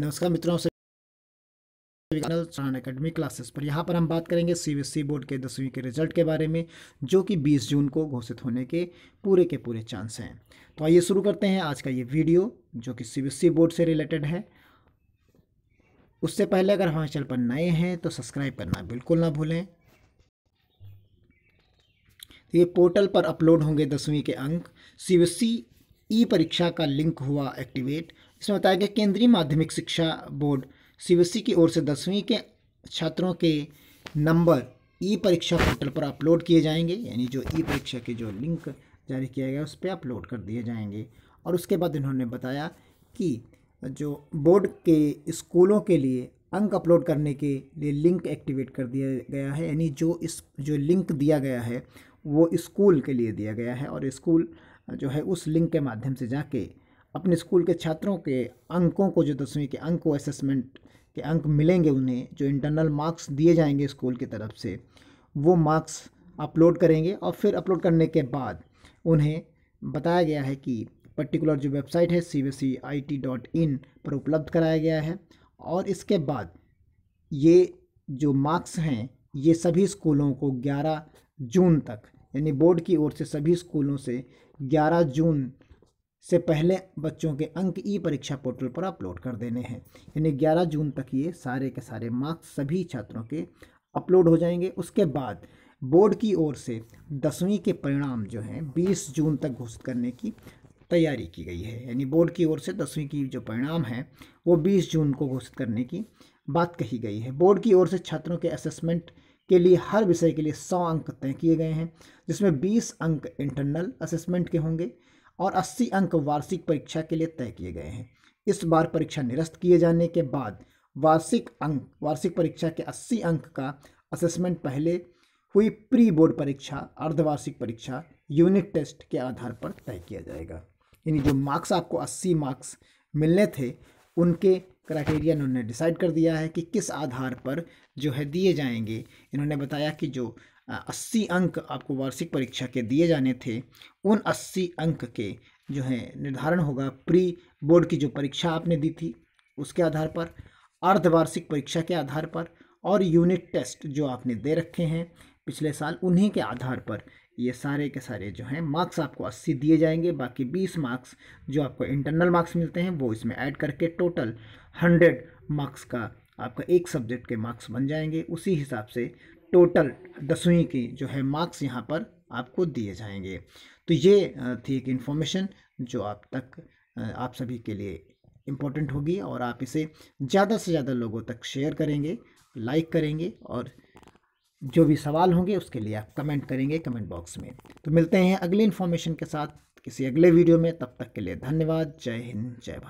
नमस्कार मित्रों से अकेडमी क्लासेस पर यहाँ पर हम बात करेंगे सी बोर्ड के दसवीं के रिजल्ट के बारे में जो कि 20 जून को घोषित होने के पूरे के पूरे चांस हैं तो आइए शुरू करते हैं आज का ये वीडियो जो कि सी बोर्ड से रिलेटेड है उससे पहले अगर हमारे चैनल पर नए हैं तो सब्सक्राइब करना बिल्कुल ना भूलें ये पोर्टल पर अपलोड होंगे दसवीं के अंक सी ई e परीक्षा का लिंक हुआ एक्टिवेट इसमें बताया गया केंद्रीय माध्यमिक शिक्षा बोर्ड सी की ओर से दसवीं के छात्रों के नंबर ई परीक्षा पोर्टल पर अपलोड किए जाएंगे यानी जो ई परीक्षा के जो लिंक जारी किया गया उस पर अपलोड कर दिए जाएंगे और उसके बाद इन्होंने बताया कि जो बोर्ड के स्कूलों के लिए अंक अपलोड करने के लिए लिंक एक्टिवेट कर दिया गया है यानी जो इस जो लिंक दिया गया है वो स्कूल के लिए दिया गया है और स्कूल जो है उस लिंक के माध्यम से जाके अपने स्कूल के छात्रों के अंकों को जो दसवीं के अंक को असेसमेंट के अंक मिलेंगे उन्हें जो इंटरनल मार्क्स दिए जाएंगे स्कूल की तरफ से वो मार्क्स अपलोड करेंगे और फिर अपलोड करने के बाद उन्हें बताया गया है कि पर्टिकुलर जो वेबसाइट है C B C I T dot in पर उपलब्ध कराया गया है और इसके बाद ये जो मार्क्स हैं ये सभी स्कूलों को 11 जून तक यानी बोर्ड की ओर से सभी स्कूलों से 11 जून से पहले बच्चों के अंक ई परीक्षा पोर्टल पर अपलोड कर देने हैं यानी 11 जून तक ये सारे के सारे मार्क्स सभी छात्रों के अपलोड हो जाएंगे उसके बाद बोर्ड की ओर से दसवीं के परिणाम जो हैं 20 जून तक घोषित करने की तैयारी की गई है यानी बोर्ड की ओर से दसवीं की जो परिणाम है वो 20 जून को घोषित करने की बात कही गई है बोर्ड की ओर से छात्रों के असेसमेंट के लिए हर विषय के लिए सौ अंक तय किए गए हैं जिसमें बीस अंक इंटरनल असेसमेंट के होंगे और 80 अंक वार्षिक परीक्षा के लिए तय किए गए हैं इस बार परीक्षा निरस्त किए जाने के बाद वार्षिक अंक वार्षिक परीक्षा के 80 अंक का असेसमेंट पहले हुई प्री बोर्ड परीक्षा अर्धवार्षिक परीक्षा यूनिट टेस्ट के आधार पर तय किया जाएगा यानी जो मार्क्स आपको 80 मार्क्स मिलने थे उनके क्राइटेरिया इन्होंने डिसाइड कर दिया है कि किस आधार पर जो है दिए जाएंगे इन्होंने बताया कि जो अस्सी अंक आपको वार्षिक परीक्षा के दिए जाने थे उन अस्सी अंक के जो है निर्धारण होगा प्री बोर्ड की जो परीक्षा आपने दी थी उसके आधार पर अर्धवार्षिक परीक्षा के आधार पर और यूनिट टेस्ट जो आपने दे रखे हैं पिछले साल उन्हीं के आधार पर ये सारे के सारे जो हैं मार्क्स आपको 80 दिए जाएंगे बाकी 20 मार्क्स जो आपको इंटरनल मार्क्स मिलते हैं वो इसमें ऐड करके टोटल 100 मार्क्स का आपका एक सब्जेक्ट के मार्क्स बन जाएंगे उसी हिसाब से टोटल दसवीं की जो है मार्क्स यहाँ पर आपको दिए जाएंगे तो ये थी एक इन्फॉर्मेशन जो आप तक आप सभी के लिए इम्पोर्टेंट होगी और आप इसे ज़्यादा से ज़्यादा लोगों तक शेयर करेंगे लाइक करेंगे और जो भी सवाल होंगे उसके लिए आप कमेंट करेंगे कमेंट बॉक्स में तो मिलते हैं अगली इन्फॉर्मेशन के साथ किसी अगले वीडियो में तब तक के लिए धन्यवाद जय हिंद जय भारत